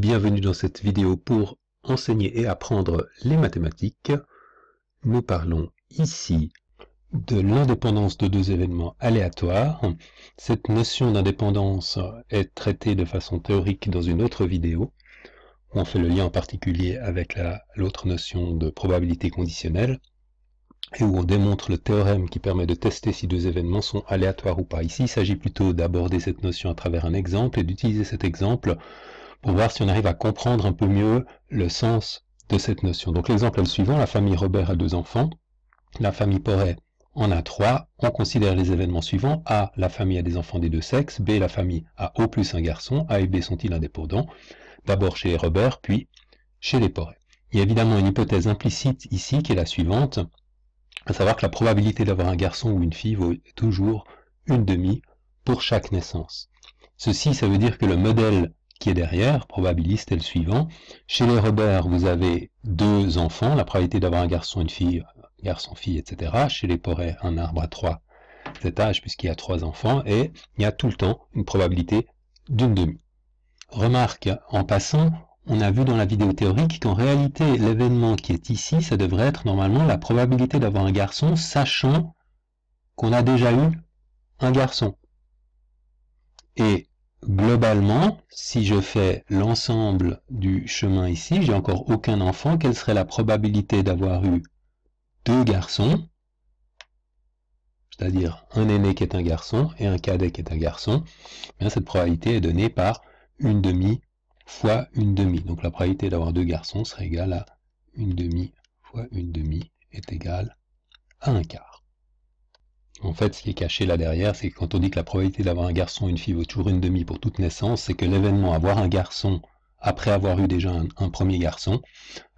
Bienvenue dans cette vidéo pour enseigner et apprendre les mathématiques. Nous parlons ici de l'indépendance de deux événements aléatoires. Cette notion d'indépendance est traitée de façon théorique dans une autre vidéo. on fait le lien en particulier avec l'autre notion de probabilité conditionnelle et où on démontre le théorème qui permet de tester si deux événements sont aléatoires ou pas. Ici, il s'agit plutôt d'aborder cette notion à travers un exemple et d'utiliser cet exemple pour voir si on arrive à comprendre un peu mieux le sens de cette notion. Donc l'exemple est le suivant, la famille Robert a deux enfants, la famille Porret en a trois, on considère les événements suivants. A, la famille a des enfants des deux sexes, B, la famille a au plus un garçon, A et B sont-ils indépendants, d'abord chez Robert, puis chez les Porret. Il y a évidemment une hypothèse implicite ici qui est la suivante, à savoir que la probabilité d'avoir un garçon ou une fille vaut toujours une demi pour chaque naissance. Ceci, ça veut dire que le modèle qui est derrière, probabiliste est le suivant. Chez les Robert, vous avez deux enfants, la probabilité d'avoir un garçon, une fille, euh, garçon-fille, etc. Chez les Porret, un arbre à trois âge puisqu'il y a trois enfants, et il y a tout le temps une probabilité d'une demi. Remarque, en passant, on a vu dans la vidéo théorique qu'en réalité, l'événement qui est ici, ça devrait être normalement la probabilité d'avoir un garçon, sachant qu'on a déjà eu un garçon. Et globalement, si je fais l'ensemble du chemin ici, j'ai encore aucun enfant, quelle serait la probabilité d'avoir eu deux garçons, c'est-à-dire un aîné qui est un garçon et un cadet qui est un garçon, eh bien cette probabilité est donnée par une demi fois une demi. Donc la probabilité d'avoir deux garçons serait égale à une demi fois une demi est égale à un quart. En fait, ce qui est caché là derrière, c'est que quand on dit que la probabilité d'avoir un garçon une fille vaut toujours une demi pour toute naissance, c'est que l'événement avoir un garçon après avoir eu déjà un, premier garçon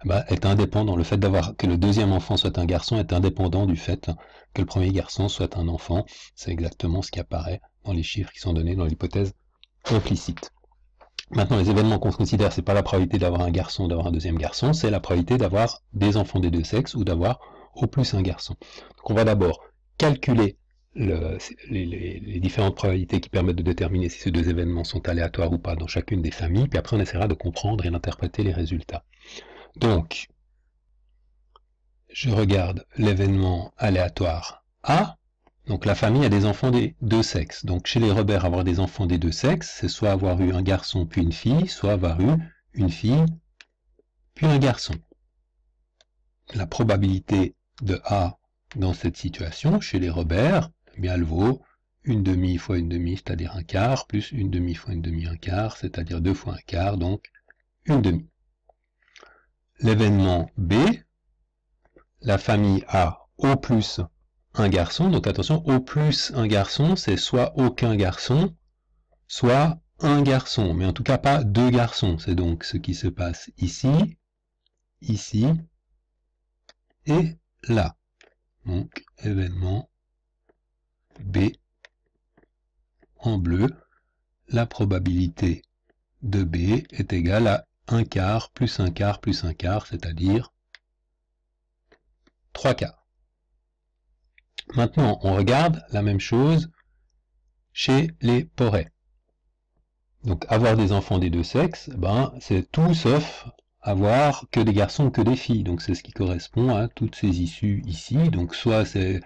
bah, est indépendant. Le fait d'avoir que le deuxième enfant soit un garçon est indépendant du fait que le premier garçon soit un enfant. C'est exactement ce qui apparaît dans les chiffres qui sont donnés dans l'hypothèse implicite. Maintenant, les événements qu'on considère, c'est pas la probabilité d'avoir un garçon, d'avoir un deuxième garçon, c'est la probabilité d'avoir des enfants des deux sexes ou d'avoir au plus un garçon. Donc on va d'abord calculer les, différentes probabilités qui permettent de déterminer si ces deux événements sont aléatoires ou pas dans chacune des familles, puis après on essaiera de comprendre et d'interpréter les résultats. Donc, je regarde l'événement aléatoire A, donc la famille a des enfants des deux sexes. Donc chez les Robert, avoir des enfants des deux sexes, c'est soit avoir eu un garçon puis une fille, soit avoir eu une fille puis un garçon. La probabilité de A dans cette situation chez les Robert eh bien, elle vaut une demi fois une demi, c'est-à-dire un quart, plus une demi fois une demi, un quart, c'est-à-dire deux fois un quart, donc une demi. L'événement B, la famille a au plus un garçon, donc attention, au plus un garçon, c'est soit aucun garçon, soit un garçon, mais en tout cas pas deux garçons. C'est donc ce qui se passe ici, ici et là. Donc, événement B en bleu, la probabilité de B est égale à 1 quart plus 1 quart plus 1 quart, c'est-à-dire 3 quarts. Maintenant, on regarde la même chose chez les porets. Donc avoir des enfants des deux sexes, ben, c'est tout sauf avoir que des garçons, que des filles. Donc c'est ce qui correspond à toutes ces issues ici. Donc soit c'est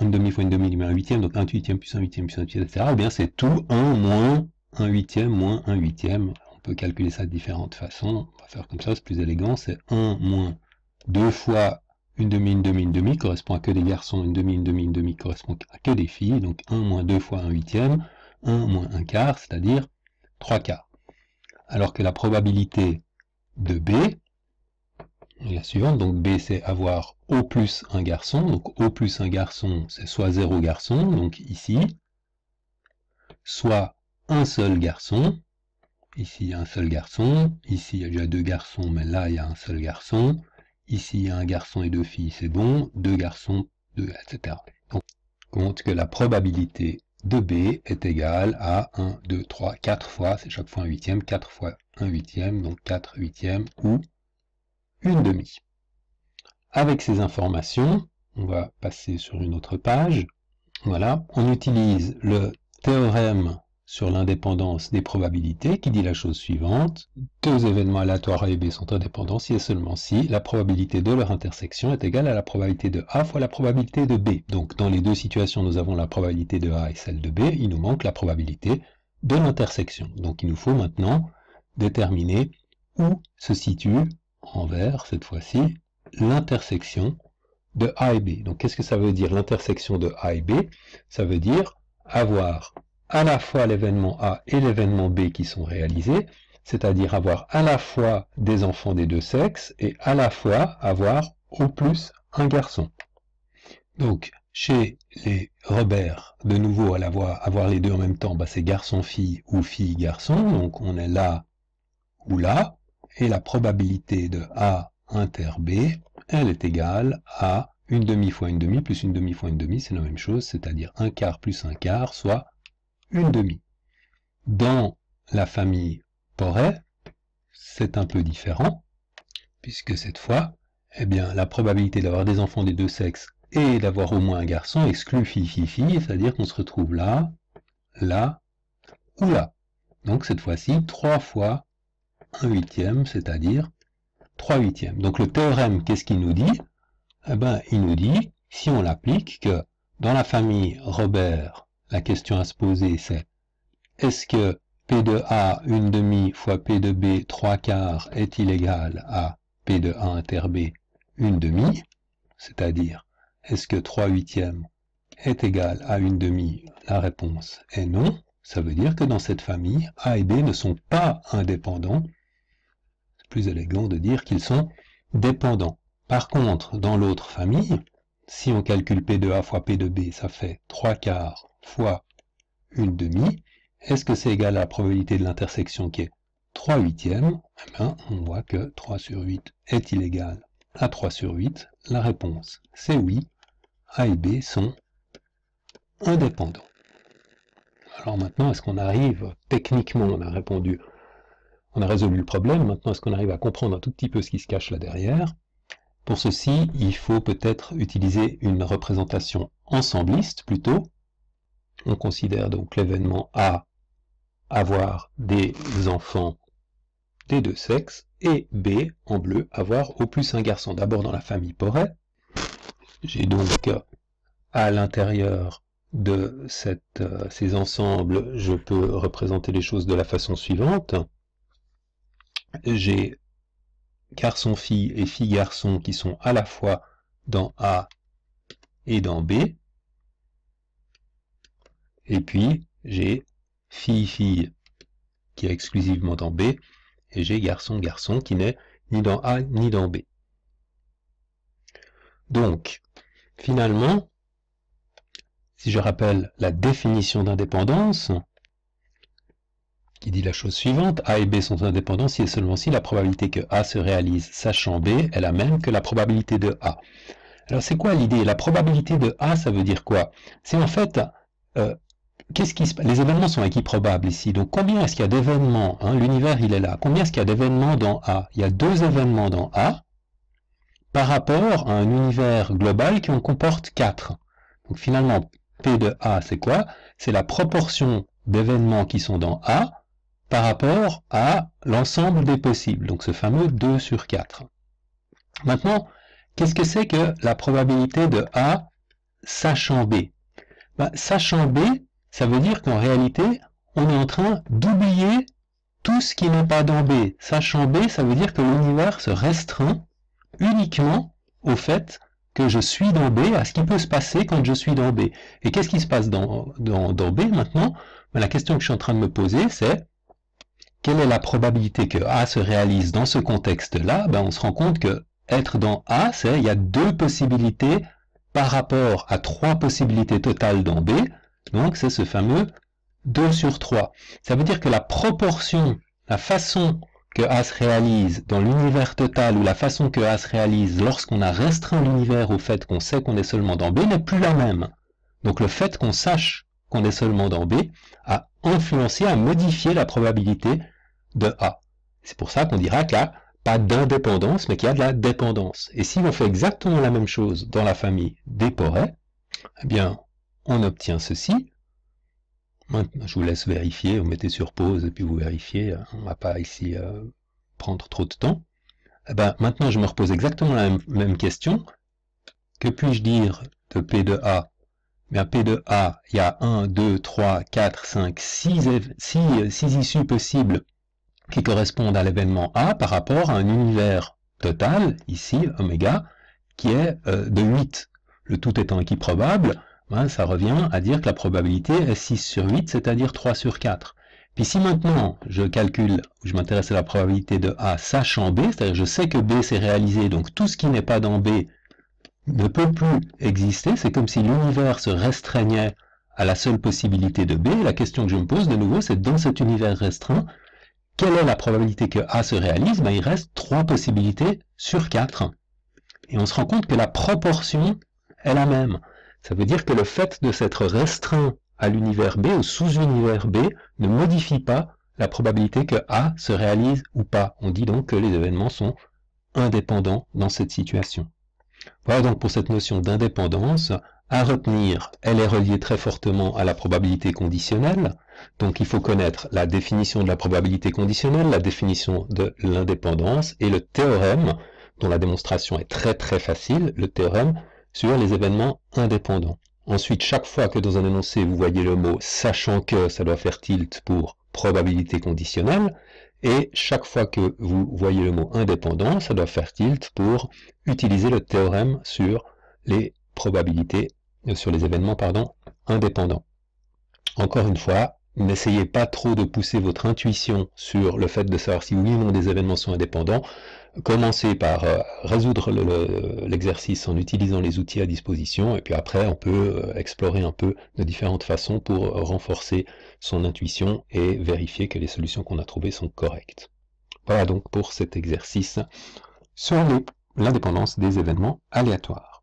1 demi fois une demi lui met un huitième, donc 1 huitième plus 1 huitième plus 1 huitième, etc. Eh bien c'est tout 1 moins 1 huitième moins 1 huitième. On peut calculer ça de différentes façons. On va faire comme ça, c'est plus élégant. C'est 1 moins 2 fois 1 demi, 1 demi, 1 demi correspond à que des garçons, 1 demi, 1 demi, une demi correspond à que des filles, donc 1 moins 2 fois 1 huitième, 1 moins 1 quart, c'est-à-dire 3 quarts. Alors que la probabilité de B, la suivante, donc B c'est avoir O plus un garçon, donc O plus un garçon c'est soit 0 garçon, donc ici, soit un seul garçon, ici il y a un seul garçon, ici il y a déjà deux garçons, mais là il y a un seul garçon, ici il y a un garçon et deux filles, c'est bon, deux garçons, deux, etc. Donc, compte que la probabilité de B est égale à 1, 2, 3, 4 fois, c'est chaque fois un huitième, 4 fois un huitième, donc 4 huitièmes, ou une demi. Avec ces informations, on va passer sur une autre page. Voilà, on utilise le théorème sur l'indépendance des probabilités qui dit la chose suivante. Deux événements aléatoires A et B sont indépendants si et seulement si la probabilité de leur intersection est égale à la probabilité de A fois la probabilité de B. Donc dans les deux situations, nous avons la probabilité de A et celle de B. Il nous manque la probabilité de l'intersection. Donc il nous faut maintenant déterminer où se situe en vert cette fois-ci, l'intersection de A et B. Donc qu'est-ce que ça veut dire l'intersection de A et B Ça veut dire avoir à la fois l'événement A et l'événement B qui sont réalisés, c'est-à-dire avoir à la fois des enfants des deux sexes et à la fois avoir au plus un garçon. Donc chez les Robert, de nouveau à la avoir les deux en même temps, bah, c'est garçon-fille ou fille-garçon, donc on est là ou là, et la probabilité de A inter B, elle est égale à une demi fois une demi plus une demi fois une demi, c'est la même chose, c'est-à-dire un quart plus un quart, soit une demi. Dans la famille Poré, c'est un peu différent, puisque cette fois, eh bien, la probabilité d'avoir des enfants des deux sexes et d'avoir au moins un garçon exclut fille, fille, fille, c'est-à-dire qu'on se retrouve là, là ou là. Donc cette fois-ci, trois fois 1 huitième, c'est-à-dire 3 huitièmes. Donc le théorème, qu'est-ce qu'il nous dit Eh bien, il nous dit, si on l'applique, que dans la famille Robert, la question à se poser, c'est est-ce que P de A, une demi, fois P de B, 3 quarts, est-il égal à P de A inter B, une demi C'est-à-dire, est-ce que 3 huitièmes est égal à une demi La réponse est non. Ça veut dire que dans cette famille, A et B ne sont pas indépendants élégant de dire qu'ils sont dépendants. Par contre, dans l'autre famille, si on calcule p de a fois p de b ça fait 3 quarts fois une demi. Est-ce que c'est égal à la probabilité de l'intersection qui est 3 huitièmes eh bien, On voit que 3 sur 8 est illégal à 3 sur 8. La réponse, c'est oui. A et B sont indépendants. Alors maintenant, est-ce qu'on arrive, techniquement, on a répondu on a résolu le problème, maintenant est-ce qu'on arrive à comprendre un tout petit peu ce qui se cache là derrière Pour ceci, il faut peut-être utiliser une représentation ensembliste plutôt. On considère donc l'événement A avoir des enfants des deux sexes, et B, en bleu, avoir au plus un garçon. D'abord dans la famille Porret. j'ai donc à l'intérieur de cette, euh, ces ensembles, je peux représenter les choses de la façon suivante j'ai garçon-fille et fille-garçon qui sont à la fois dans A et dans B. Et puis, j'ai fille-fille qui est exclusivement dans B, et j'ai garçon-garçon qui n'est ni dans A ni dans B. Donc, finalement, si je rappelle la définition d'indépendance, qui dit la chose suivante, A et B sont indépendants si et seulement si la probabilité que A se réalise sachant B est la même que la probabilité de A. Alors c'est quoi l'idée La probabilité de A, ça veut dire quoi C'est en fait, euh, qu'est-ce qui se... les événements sont équiprobables ici, donc combien est-ce qu'il y a d'événements hein? L'univers, il est là. Combien est-ce qu'il y a d'événements dans A Il y a deux événements dans A par rapport à un univers global qui en comporte quatre. Donc finalement, P de A, c'est quoi C'est la proportion d'événements qui sont dans A par rapport à l'ensemble des possibles, donc ce fameux 2 sur 4. Maintenant, qu'est-ce que c'est que la probabilité de A sachant B bah, Sachant B, ça veut dire qu'en réalité, on est en train d'oublier tout ce qui n'est pas dans B. Sachant B, ça veut dire que l'univers se restreint uniquement au fait que je suis dans B, à ce qui peut se passer quand je suis dans B. Et qu'est-ce qui se passe dans, dans, B maintenant bah, La question que je suis en train de me poser, c'est quelle est la probabilité que A se réalise dans ce contexte-là ben, On se rend compte que être dans A, c'est il y a deux possibilités par rapport à trois possibilités totales dans B. Donc c'est ce fameux 2 sur 3. Ça veut dire que la proportion, la façon que A se réalise dans l'univers total ou la façon que A se réalise lorsqu'on a restreint l'univers au fait qu'on sait qu'on est seulement dans B n'est plus la même. Donc le fait qu'on sache qu'on est seulement dans B a influencé, a modifié la probabilité de A. C'est pour ça qu'on dira qu'il n'y a pas d'indépendance, mais qu'il y a de la dépendance. Et si on fait exactement la même chose dans la famille des porets, eh bien, on obtient ceci. Maintenant, je vous laisse vérifier, vous mettez sur pause et puis vous vérifiez. On ne va pas ici euh, prendre trop de temps. Eh bien, maintenant, je me repose exactement la même, question. Que puis-je dire de P de A eh Bien, P de A, il y a 1, 2, 3, 4, 5, 6, 6 issues possibles qui correspondent à l'événement A par rapport à un univers total, ici, oméga, qui est euh, de 8. Le tout étant équiprobable, ben, ça revient à dire que la probabilité est 6 sur 8, c'est-à-dire 3 sur 4. Puis si maintenant je calcule, je m'intéresse à la probabilité de A sachant B, c'est-à-dire je sais que B s'est réalisé, donc tout ce qui n'est pas dans B ne peut plus exister, c'est comme si l'univers se restreignait à la seule possibilité de B. La question que je me pose de nouveau, c'est dans cet univers restreint, quelle est la probabilité que A se réalise ben, Il reste trois possibilités sur quatre. Et on se rend compte que la proportion est la même. Ça veut dire que le fait de s'être restreint à l'univers B, au sous-univers B, ne modifie pas la probabilité que A se réalise ou pas. On dit donc que les événements sont indépendants dans cette situation. Voilà donc pour cette notion d'indépendance. À retenir, elle est reliée très fortement à la probabilité conditionnelle. Donc il faut connaître la définition de la probabilité conditionnelle, la définition de l'indépendance et le théorème, dont la démonstration est très très facile, le théorème sur les événements indépendants. Ensuite, chaque fois que dans un énoncé vous voyez le mot « sachant que », ça doit faire tilt pour probabilité conditionnelle, et chaque fois que vous voyez le mot « indépendant », ça doit faire tilt pour utiliser le théorème sur les probabilité euh, sur les événements indépendants. Encore une fois, n'essayez pas trop de pousser votre intuition sur le fait de savoir si oui ou non des événements sont indépendants. Commencez par euh, résoudre l'exercice en utilisant les outils à disposition et puis après on peut euh, explorer un peu de différentes façons pour renforcer son intuition et vérifier que les solutions qu'on a trouvées sont correctes. Voilà donc pour cet exercice sur l'indépendance des événements aléatoires.